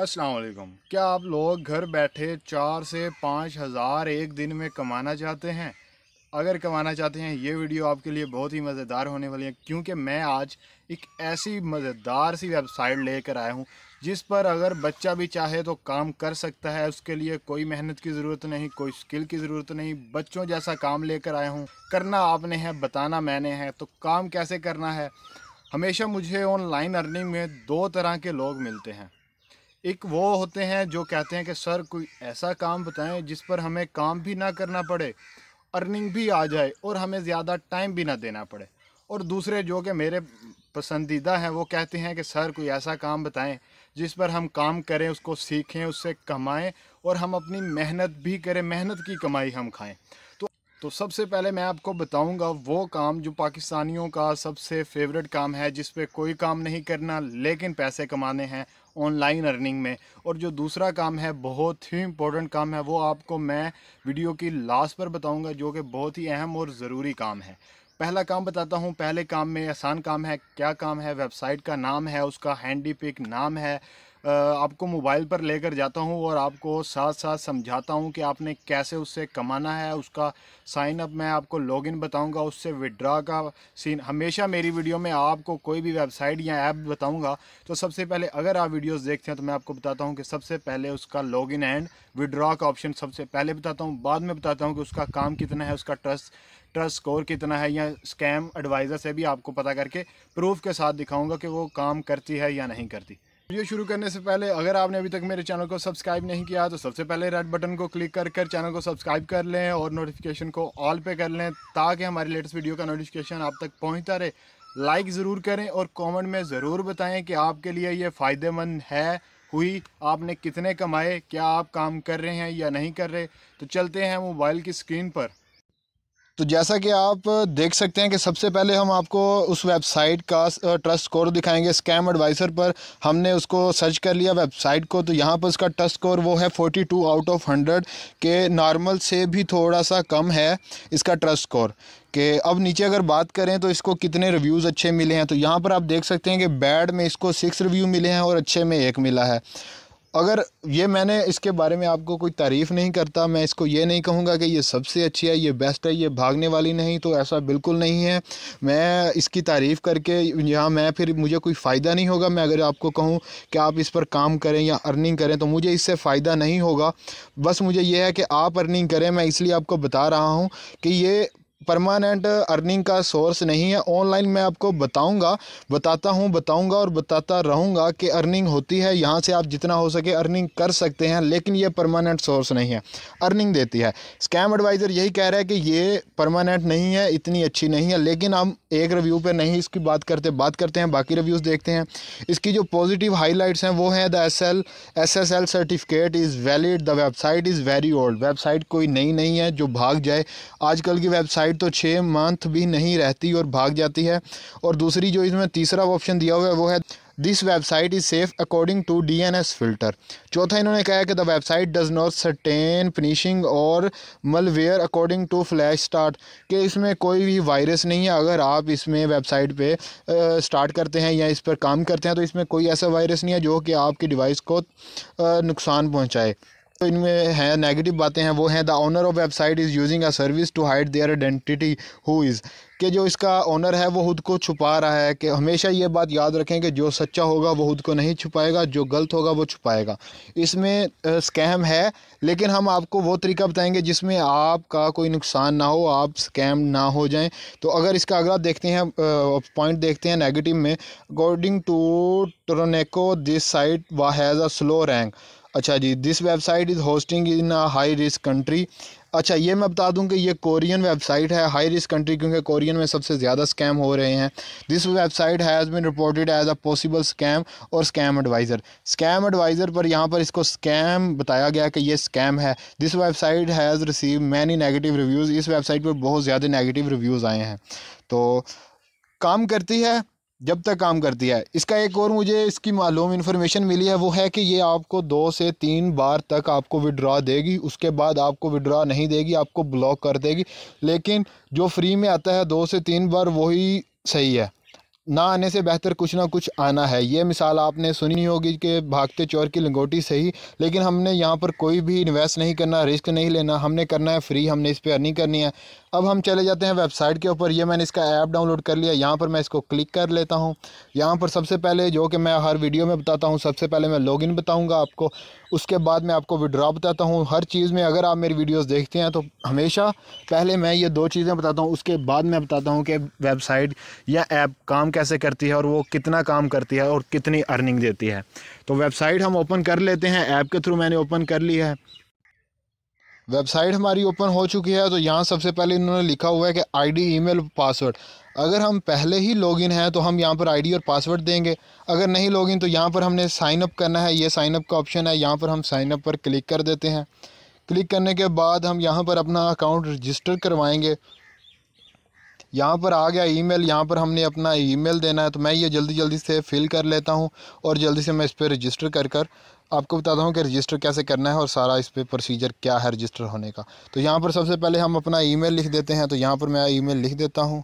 असलकम क्या आप लोग घर बैठे चार से पाँच हज़ार एक दिन में कमाना चाहते हैं अगर कमाना चाहते हैं ये वीडियो आपके लिए बहुत ही मज़ेदार होने वाली है क्योंकि मैं आज एक ऐसी मज़ेदार सी वेबसाइट लेकर आया हूँ जिस पर अगर बच्चा भी चाहे तो काम कर सकता है उसके लिए कोई मेहनत की ज़रूरत नहीं कोई स्किल की ज़रूरत नहीं बच्चों जैसा काम लेकर आया हूँ करना आपने है बताना मैंने है तो काम कैसे करना है हमेशा मुझे ऑनलाइन अर्निंग में दो तरह के लोग मिलते हैं एक वो होते हैं जो कहते हैं कि सर कोई ऐसा काम बताएं जिस पर हमें काम भी ना करना पड़े अर्निंग भी आ जाए और हमें ज़्यादा टाइम भी ना देना पड़े और दूसरे जो कि मेरे पसंदीदा हैं वो कहते हैं कि सर कोई ऐसा काम बताएं जिस पर हम काम करें उसको सीखें उससे कमाएं और हम अपनी मेहनत भी करें मेहनत की कमाई हम खाएं तो तो सबसे पहले मैं आपको बताऊंगा वो काम जो पाकिस्तानियों का सबसे फेवरेट काम है जिस पर कोई काम नहीं करना लेकिन पैसे कमाने हैं ऑनलाइन अर्निंग में और जो दूसरा काम है बहुत ही इम्पोर्टेंट काम है वो आपको मैं वीडियो की लास्ट पर बताऊंगा जो कि बहुत ही अहम और ज़रूरी काम है पहला काम बताता हूँ पहले काम में आसान काम है क्या काम है वेबसाइट का नाम है उसका हैंडी पिक नाम है आपको मोबाइल पर लेकर जाता हूँ और आपको साथ साथ समझाता हूँ कि आपने कैसे उससे कमाना है उसका साइन अप मैं आपको लॉगिन बताऊँगा उससे विड्रा का सीन हमेशा मेरी वीडियो में आपको कोई भी वेबसाइट या ऐप बताऊँगा तो सबसे पहले अगर आप वीडियोस देखते हैं तो मैं आपको बताता हूँ कि सबसे पहले उसका लॉगिन एंड विड्रॉ का ऑप्शन सबसे पहले बताता हूँ बाद में बताता हूँ कि उसका काम कितना है उसका ट्रस्ट ट्रस्ट स्कोर कितना है या स्कैम एडवाइज़र से भी आपको पता करके प्रूफ के साथ दिखाऊँगा कि वो काम करती है या नहीं करती वीडियो शुरू करने से पहले अगर आपने अभी तक मेरे चैनल को सब्सक्राइब नहीं किया तो सबसे पहले रेड बटन को क्लिक कर कर चैनल को सब्सक्राइब कर लें और नोटिफिकेशन को ऑल पे कर लें ताकि हमारी लेटेस्ट वीडियो का नोटिफिकेशन आप तक पहुंचता रहे लाइक ज़रूर करें और कमेंट में ज़रूर बताएं कि आपके लिए ये फ़ायदेमंद है हुई आपने कितने कमाए क्या आप काम कर रहे हैं या नहीं कर रहे तो चलते हैं मोबाइल की स्क्रीन पर तो जैसा कि आप देख सकते हैं कि सबसे पहले हम आपको उस वेबसाइट का ट्रस्ट स्कोर दिखाएंगे स्कैम एडवाइज़र पर हमने उसको सर्च कर लिया वेबसाइट को तो यहाँ पर उसका ट्रस्ट स्कोर वो है 42 आउट ऑफ 100 के नॉर्मल से भी थोड़ा सा कम है इसका ट्रस्ट स्कोर कि अब नीचे अगर बात करें तो इसको कितने रिव्यूज़ अच्छे मिले हैं तो यहाँ पर आप देख सकते हैं कि बैड में इसको सिक्स रिव्यू मिले हैं और अच्छे में एक मिला है अगर ये मैंने इसके बारे में आपको कोई तारीफ़ नहीं करता मैं इसको ये नहीं कहूँगा कि ये सबसे अच्छी है ये बेस्ट है ये भागने वाली नहीं तो ऐसा बिल्कुल नहीं है मैं इसकी तारीफ़ करके यहाँ मैं फिर मुझे कोई फ़ायदा नहीं होगा मैं अगर आपको कहूँ कि आप इस पर काम करें या अर्निंग करें तो मुझे इससे फ़ायदा नहीं होगा बस मुझे यह है कि आप अर्निंग करें मैं इसलिए आपको बता रहा हूँ कि ये परमानेंट अर्निंग का सोर्स नहीं है ऑनलाइन मैं आपको बताऊंगा बताता हूं बताऊंगा और बताता रहूंगा कि अर्निंग होती है यहां से आप जितना हो सके अर्निंग कर सकते हैं लेकिन ये परमानेंट सोर्स नहीं है अर्निंग देती है स्कैम एडवाइज़र यही कह रहा है कि ये परमानेंट नहीं है इतनी अच्छी नहीं है लेकिन हम एक रिव्यू पर नहीं इसकी बात करते बात करते हैं बाकी रिव्यूज़ देखते हैं इसकी जो पॉजिटिव हाईलाइट्स हैं वो हैं the S L S S L certificate is valid the website is very old website कोई नई नहीं है जो भाग जाए आजकल की वेबसाइट साइड तो छः मंथ भी नहीं रहती और भाग जाती है और दूसरी जो इसमें तीसरा ऑप्शन दिया हुआ है वो है this website is safe according to D N S filter चौथा इन्होंने कहा है कि the website does not contain phishing और malware according to flash start कि इसमें कोई भी वायरस नहीं है अगर आप इसमें वेबसाइट पे स्टार्ट करते हैं या इस पर काम करते हैं तो इसमें कोई ऐसा वायरस नहीं है जो कि आपकी डिवाइस को नुकसान पहुँचाए तो इनमें हैं नेगेटिव बातें हैं वो हैं the owner of website is using a service to hide their identity who is कि जो इसका ऑनर है वो खुद को छुपा रहा है कि हमेशा ये बात याद रखें कि जो सच्चा होगा वो खुद को नहीं छुपाएगा जो गलत होगा वो छुपाएगा इसमें स्कैम है लेकिन हम आपको वो तरीका बताएंगे जिसमें आपका कोई नुकसान ना हो आप स्कैम ना हो जाएं तो अगर इसका अगला देखते हैं पॉइंट देखते हैं नेगेटिव में according to Tranco this site was has a slow rank अच्छा जी this website is hosting in a high risk country अच्छा ये मैं बता दूं कि ये कोरियन वेबसाइट है हाई रिस्क कंट्री क्योंकि कोरियन में सबसे ज़्यादा स्कैम हो रहे हैं this website has been reported as a possible scam और स्कैम एडवाइज़र स्कैम एडवाइज़र पर यहाँ पर इसको स्कैम बताया गया कि ये स्कैम है this website has receive many negative reviews इस वेबसाइट पर बहुत ज़्यादा नेगेटिव रिव्यूज़ आए हैं तो काम करती है जब तक काम करती है इसका एक और मुझे इसकी मालूम इन्फॉर्मेशन मिली है वो है कि ये आपको दो से तीन बार तक आपको विड्रॉ देगी उसके बाद आपको विड्रॉ नहीं देगी आपको ब्लॉक कर देगी लेकिन जो फ्री में आता है दो से तीन बार वही सही है ना आने से बेहतर कुछ ना कुछ आना है ये मिसाल आपने सुनी होगी कि भागते चोर की लंगोटी सही लेकिन हमने यहाँ पर कोई भी इन्वेस्ट नहीं करना रिस्क नहीं लेना हमने करना है फ्री हमने इस पर अर्निंग करनी है अब हम चले जाते हैं वेबसाइट के ऊपर ये मैंने इसका ऐप डाउनलोड कर लिया यहाँ पर मैं इसको क्लिक कर लेता हूँ यहाँ पर सबसे पहले जो कि मैं हर वीडियो में बताता हूँ सबसे पहले मैं लॉगिन बताऊँगा आपको उसके बाद मैं आपको विड्रॉ बताता हूँ हर चीज़ में अगर आप मेरी वीडियोस देखते हैं तो हमेशा पहले मैं ये दो चीज़ें बताता हूँ उसके बाद मैं बताता हूँ कि वेबसाइट या ऐप काम कैसे करती है और वो कितना काम करती है और कितनी अर्निंग देती है तो वेबसाइट हम ओपन कर लेते हैं ऐप के थ्रू मैंने ओपन कर ली है वेबसाइट हमारी ओपन हो चुकी है तो यहाँ सबसे पहले इन्होंने लिखा हुआ है कि आईडी, ईमेल, पासवर्ड अगर हम पहले ही लॉगिन हैं तो हम यहाँ पर आईडी और पासवर्ड देंगे अगर नहीं लॉगिन तो यहाँ पर हमने साइन अप करना है ये साइन अप का ऑप्शन है यहाँ पर हम साइन अप पर क्लिक कर देते हैं क्लिक करने के बाद हम यहाँ पर अपना अकाउंट रजिस्टर करवाएँगे यहाँ पर आ गया ईमेल यहाँ पर हमने अपना ईमेल देना है तो मैं ये जल्दी जल्दी से फिल कर लेता हूँ और जल्दी से मैं इस पर रजिस्टर कर कर आपको बताता हूँ कि रजिस्टर कैसे करना है और सारा इस पर प्रोसीजर क्या है रजिस्टर होने का तो यहाँ पर सबसे पहले हम अपना ईमेल लिख देते हैं तो यहाँ पर मैं ईमेल लिख देता हूँ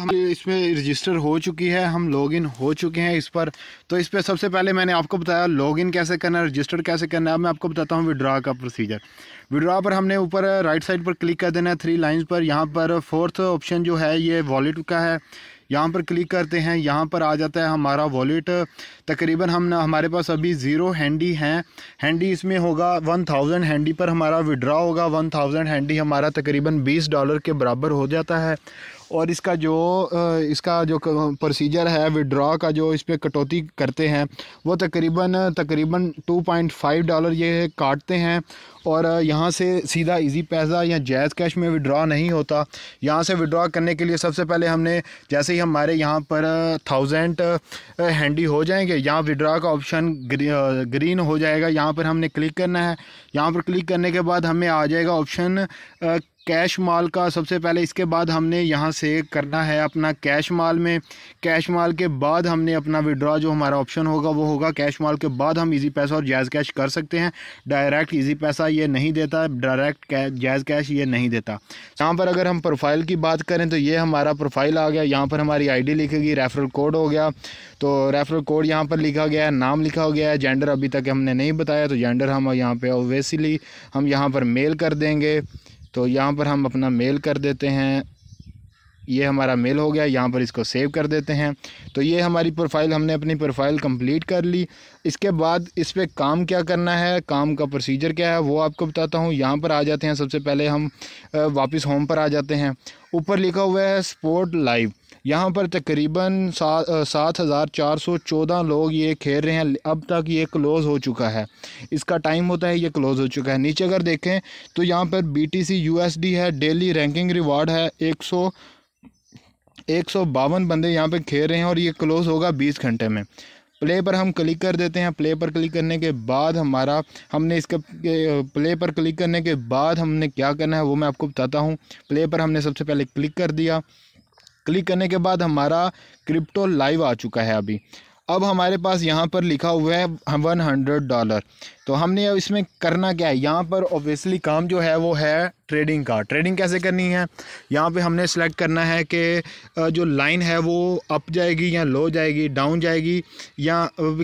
हम इसमें रजिस्टर हो चुकी है हम लॉगिन हो चुके हैं इस पर तो इस पर सबसे पहले मैंने आपको बताया लॉगिन कैसे करना है रजिस्टर कैसे करना है अब मैं आपको बताता हूँ विड्रा का प्रोसीजर विड्रा पर हमने ऊपर राइट साइड पर क्लिक कर देना है थ्री लाइंस पर यहाँ पर फोर्थ ऑप्शन जो है ये वॉलेट का है यहाँ पर क्लिक करते हैं यहाँ पर आ जाता है हमारा वॉलेट तकरीबन हम हमारे पास अभी ज़ीरो हैंडी हैं हैंडी इसमें होगा वन थाउजेंड हैंडी पर हमारा विड्रा होगा वन थाउजेंड हैंडी हमारा तकरीबन बीस डॉलर के बराबर हो जाता है और इसका जो इसका जो प्रोसीजर है विड्रॉ का जो इस पर कटौती करते हैं वो तकरीबन तकरीबन 2.5 डॉलर ये काटते हैं और यहाँ से सीधा इजी पैसा या जैज़ कैश में विड्रॉ नहीं होता यहाँ से विड्रॉ करने के लिए सबसे पहले हमने जैसे ही हमारे यहाँ पर थाउजेंड हैंडी हो जाएंगे यहाँ विड्रॉ का ऑप्शन ग्री, ग्रीन हो जाएगा यहाँ पर हमने क्लिक करना है यहाँ पर क्लिक करने के बाद हमें आ जाएगा ऑप्शन कैश माल का सबसे पहले इसके बाद हमने यहाँ से करना है अपना कैश माल में कैश माल के बाद हमने अपना विड्रॉ जो हमारा ऑप्शन होगा वो होगा कैश माल के बाद हम इजी पैसा और जायज़ कैश कर सकते हैं डायरेक्ट इजी पैसा ये नहीं देता डायरेक्ट जायज़ कैश ये नहीं देता यहाँ पर अगर हम प्रोफाइल की बात करें तो ये हमारा प्रोफाइल आ गया यहाँ पर हमारी आई लिखेगी रेफरल कोड हो गया तो रेफरल कोड यहाँ पर लिखा गया है नाम लिखा हो गया है जेंडर अभी तक हमने नहीं बताया तो जेंडर हम यहाँ पर ओवेसली हम यहाँ पर मेल कर देंगे तो यहाँ पर हम अपना मेल कर देते हैं ये हमारा मेल हो गया यहाँ पर इसको सेव कर देते हैं तो ये हमारी प्रोफाइल हमने अपनी प्रोफाइल कंप्लीट कर ली इसके बाद इस पर काम क्या करना है काम का प्रोसीजर क्या है वो आपको बताता हूँ यहाँ पर आ जाते हैं सबसे पहले हम वापस होम पर आ जाते हैं ऊपर लिखा हुआ है स्पोर्ट लाइव यहाँ पर तकरीबन सात हज़ार चार सौ चौदह लोग ये खेल रहे हैं अब तक ये क्लोज़ हो चुका है इसका टाइम होता है ये क्लोज़ हो चुका है नीचे अगर देखें तो यहाँ पर B T C U S D है डेली रैंकिंग रिवार्ड है एक सौ एक सौ बावन बंदे यहाँ पर खेल रहे हैं और ये क्लोज़ होगा बीस घंटे में प्ले पर हम क्लिक कर देते हैं प्ले पर क्लिक करने के बाद हमारा हमने इसका प्ले पर क्लिक करने के बाद हमने क्या करना है वो मैं आपको बताता हूँ प्ले पर हमने सबसे पहले क्लिक कर दिया क्लिक करने के बाद हमारा क्रिप्टो लाइव आ चुका है अभी अब हमारे पास यहाँ पर लिखा हुआ है वन हंड्रेड डॉलर तो हमने अब इसमें करना क्या है यहाँ पर ऑब्वियसली काम जो है वो है ट्रेडिंग का ट्रेडिंग कैसे करनी है यहाँ पे हमने सेलेक्ट करना है कि जो लाइन है वो अप जाएगी या लो जाएगी डाउन जाएगी या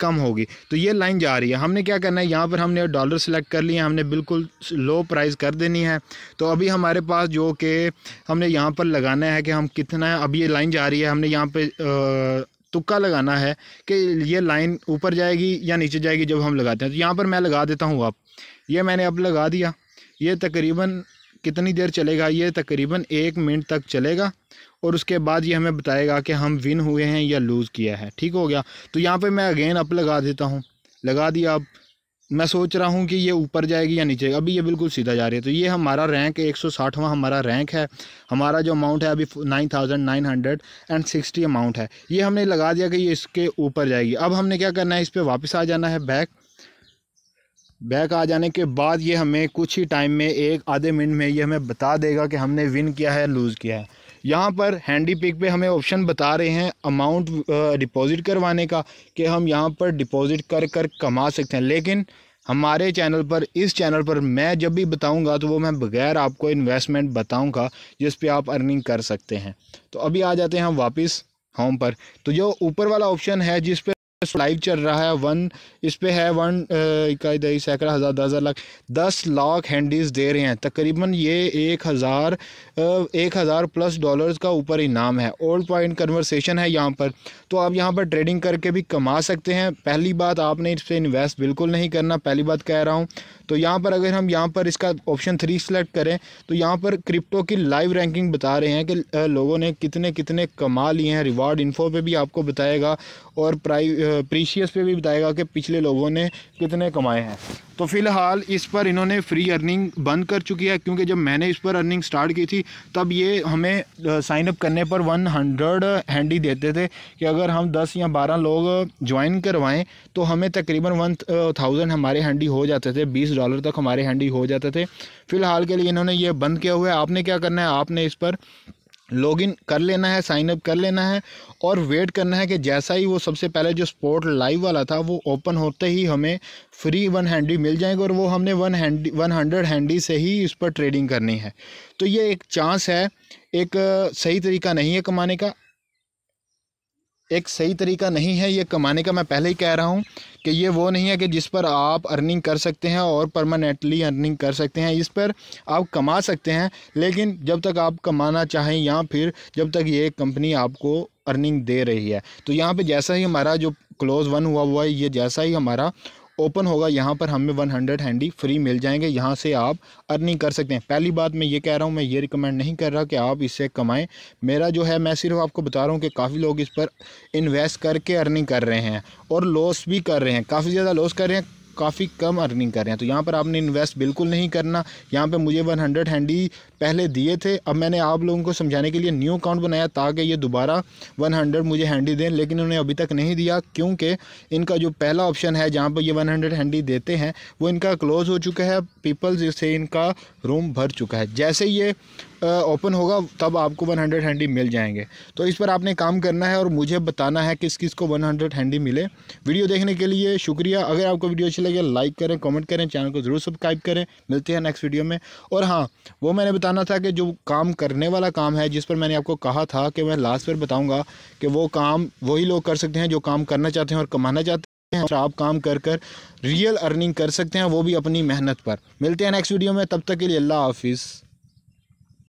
कम होगी तो ये लाइन जा रही है हमने क्या करना है यहाँ पर हमने डॉलर सेलेक्ट कर लिया हमने बिल्कुल लो प्राइस कर देनी है तो अभी हमारे पास जो कि हमने यहाँ पर लगाना है कि हम कितना है अब ये लाइन जा रही है हमने यहाँ पर तुक्का लगाना है कि ये लाइन ऊपर जाएगी या नीचे जाएगी जब हम लगाते हैं तो यहाँ पर मैं लगा देता हूँ आप ये मैंने अब लगा दिया ये तकरीबन कितनी देर चलेगा ये तकरीबन एक मिनट तक चलेगा और उसके बाद ये हमें बताएगा कि हम विन हुए हैं या लूज़ किया है ठीक हो गया तो यहाँ पर मैं अगेन अप लगा देता हूँ लगा दिया अब मैं सोच रहा हूँ कि ये ऊपर जाएगी या नीचे अभी ये बिल्कुल सीधा जा रही है तो ये हमारा रैंक एक सौ साठवां हमारा रैंक है हमारा जो अमाउंट है अभी nine thousand nine hundred and sixty amount है ये हमने लगा दिया कि ये इसके ऊपर जाएगी अब हमने क्या करना है इस पर वापस आ जाना है बैक बैक आ जाने के बाद ये हमें कुछ ही टाइम में एक आधे मिनट में ये हमें बता देगा कि हमने विन किया है लूज़ किया है यहाँ पर हैंडी पिक पे हमें ऑप्शन बता रहे हैं अमाउंट डिपॉज़िट करवाने का कि हम यहाँ पर डिपॉज़िट कर कर कमा सकते हैं लेकिन हमारे चैनल पर इस चैनल पर मैं जब भी बताऊंगा तो वो मैं बगैर आपको इन्वेस्टमेंट बताऊंगा जिस पे आप अर्निंग कर सकते हैं तो अभी आ जाते हैं हम वापस होम पर तो जो ऊपर वाला ऑप्शन है जिस पर इस लाइव चल रहा है वन इस पर है वन इकाई दही सैकड़ा हज़ार दस हज़ार लाख दस लाख हैंडीज दे रहे हैं तकरीबन ये एक हज़ार एक हज़ार प्लस डॉलर्स का ऊपर इनाम है ओल्ड पॉइंट कन्वर्सेशन है यहाँ पर तो आप यहाँ पर ट्रेडिंग करके भी कमा सकते हैं पहली बात आपने इस पर इन्वेस्ट बिल्कुल नहीं करना पहली बात कह रहा हूँ तो यहाँ पर अगर हम यहाँ पर इसका ऑप्शन थ्री सेलेक्ट करें तो यहाँ पर क्रिप्टो की लाइव रैंकिंग बता रहे हैं कि लोगों ने कितने कितने कमा लिए हैं रिवार्ड इन्फो पे भी आपको बताएगा और प्राइ प्रीशियस पे भी बताएगा कि पिछले लोगों ने कितने कमाए हैं तो फ़िलहाल इस पर इन्होंने फ्री अर्निंग बंद कर चुकी है क्योंकि जब मैंने इस पर अर्निंग स्टार्ट की थी तब ये हमें साइन अप करने पर वन हंड्रेड हैंडी देते थे कि अगर हम दस या बारह लोग ज्वाइन करवाएं तो हमें तकरीबन वन थाउजेंड हमारे हैंडी हो जाते थे बीस डॉलर तक हमारे हैंडी हो जाते थे फ़िलहाल के लिए इन्होंने ये बंद किया हुआ है आपने क्या करना है आपने इस पर लॉगिन कर लेना है साइन अप कर लेना है और वेट करना है कि जैसा ही वो सबसे पहले जो स्पोर्ट लाइव वाला था वो ओपन होते ही हमें फ्री वन हैंडी मिल जाएंगे और वो हमने one handy one hundred handy से ही इस पर ट्रेडिंग करनी है तो ये एक चांस है एक सही तरीका नहीं है कमाने का एक सही तरीका नहीं है ये कमाने का मैं पहले ही कह रहा हूँ कि ये वो नहीं है कि जिस पर आप अर्निंग कर सकते हैं और परमानेंटली अर्निंग कर सकते हैं इस पर आप कमा सकते हैं लेकिन जब तक आप कमाना चाहें या फिर जब तक ये कंपनी आपको अर्निंग दे रही है तो यहाँ पे जैसा ही हमारा जो क्लोज़ वन हुआ हुआ है ये जैसा ही हमारा ओपन होगा यहाँ पर हमें वन हंड्रेड हैंडी फ्री मिल जाएंगे यहाँ से आप अर्निंग कर सकते हैं पहली बात मैं ये कह रहा हूँ मैं ये रिकमेंड नहीं कर रहा कि आप इससे कमाएं मेरा जो है मैं सिर्फ आपको बता रहा हूँ कि काफ़ी लोग इस पर इन्वेस्ट करके अर्निंग कर रहे हैं और लॉस भी कर रहे हैं काफ़ी ज़्यादा लॉस कर रहे हैं काफ़ी कम अर्निंग कर रहे हैं तो यहाँ पर आपने इन्वेस्ट बिल्कुल नहीं करना यहाँ पर मुझे वन हंड्रेड हैंडी पहले दिए थे अब मैंने आप लोगों को समझाने के लिए न्यू अकाउंट बनाया ताकि ये दोबारा वन हंड्रेड मुझे हैंडी दें लेकिन उन्हें अभी तक नहीं दिया क्योंकि इनका जो पहला ऑप्शन है जहाँ पर ये वन हंड्रेड हैंडी देते हैं वो इनका क्लोज़ हो चुका है पीपल्स से इनका रूम भर चुका है जैसे ये ओपन होगा तब आपको 100 हैंडी मिल जाएंगे तो इस पर आपने काम करना है और मुझे बताना है किस किस को 100 हैंडी मिले वीडियो देखने के लिए शुक्रिया अगर आपको वीडियो अच्छी लगे लाइक करें कमेंट करें चैनल को ज़रूर सब्सक्राइब करें मिलते हैं नेक्स्ट वीडियो में और हाँ वो मैंने बताना था कि जो काम करने वाला काम है जिस पर मैंने आपको कहा था कि मैं लास्ट पर बताऊँगा कि वो काम वही लोग कर सकते हैं जो काम करना चाहते हैं और कमाना चाहते हैं आप काम कर कर रियल अर्निंग कर सकते हैं वो भी अपनी मेहनत पर मिलते हैं नेक्स्ट वीडियो में तब तक के लिए अल्लाह हाफिज़